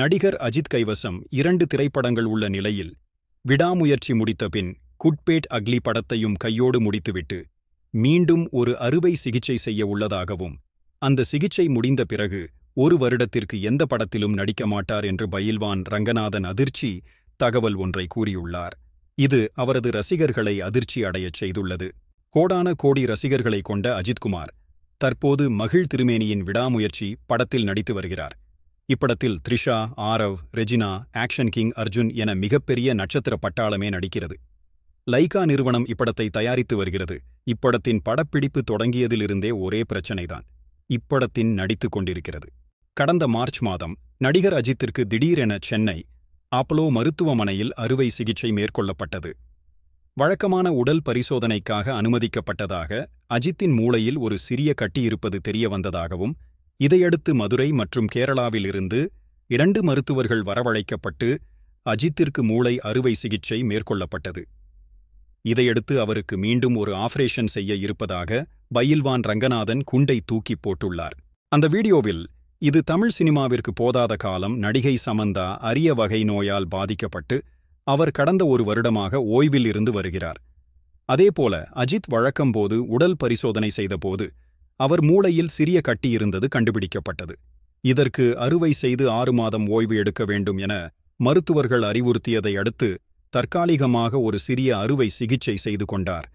நடிகர் அஜித் கைவசம் இரண்டு திரைப்படங்கள் உள்ள நிலையில் விடாமுயற்சி முடித்த பின் குட்பேட் அக்லி படத்தையும் கையோடு முடித்துவிட்டு மீண்டும் ஒரு அறுவை சிகிச்சை செய்ய உள்ளதாகவும் அந்த சிகிச்சை முடிந்த பிறகு ஒரு வருடத்திற்கு எந்த படத்திலும் நடிக்க மாட்டார் என்று பயில்வான் ரங்கநாதன் அதிர்ச்சி தகவல் ஒன்றை கூறியுள்ளார் இது அவரது ரசிகர்களை அதிர்ச்சி அடையச் செய்துள்ளது கோடான கோடி ரசிகர்களை கொண்ட அஜித்குமார் தற்போது மகிழ் திருமேனியின் விடாமுயற்சி படத்தில் நடித்து வருகிறார் இப்படத்தில் த்ரிஷா ஆரவ் ரெஜினா ஆக்ஷன் கிங் அர்ஜுன் என மிகப்பெரிய நட்சத்திர பட்டாளமே நடிக்கிறது லைகா நிறுவனம் இப்படத்தை தயாரித்து வருகிறது இப்படத்தின் படப்பிடிப்பு தொடங்கியதிலிருந்தே ஒரே பிரச்சனைதான் இப்படத்தின் நடித்துக் கொண்டிருக்கிறது கடந்த மார்ச் மாதம் நடிகர் அஜித்திற்கு திடீரென சென்னை அப்போலோ மருத்துவமனையில் அறுவை சிகிச்சை மேற்கொள்ளப்பட்டது வழக்கமான உடல் பரிசோதனைக்காக அனுமதிக்கப்பட்டதாக அஜித்தின் மூளையில் ஒரு சிறிய கட்டி இருப்பது தெரியவந்ததாகவும் இதையடுத்து மதுரை மற்றும் கேரளாவில் இருந்து இரண்டு மருத்துவர்கள் வரவழைக்கப்பட்டு அஜித்திற்கு மூளை அறுவை சிகிச்சை மேற்கொள்ளப்பட்டது இதையடுத்து அவருக்கு மீண்டும் ஒரு ஆபரேஷன் செய்ய இருப்பதாக பயில்வான் ரங்கநாதன் குண்டை தூக்கிப் போட்டுள்ளார் அந்த வீடியோவில் இது தமிழ் சினிமாவிற்கு போதாத காலம் நடிகை சமந்தா அரிய வகை நோயால் பாதிக்கப்பட்டு அவர் கடந்த ஒரு வருடமாக ஓய்வில் இருந்து வருகிறார் அதேபோல அஜித் வழக்கம்போது உடல் பரிசோதனை செய்தபோது அவர் மூளையில் சிறிய கட்டி இருந்தது கண்டுபிடிக்கப்பட்டது இதற்கு அறுவை செய்து ஆறு மாதம் ஓய்வு எடுக்க வேண்டும் என மருத்துவர்கள் அறிவுறுத்தியதை அடுத்து தற்காலிகமாக ஒரு சிறிய அறுவை சிகிச்சை செய்து கொண்டார்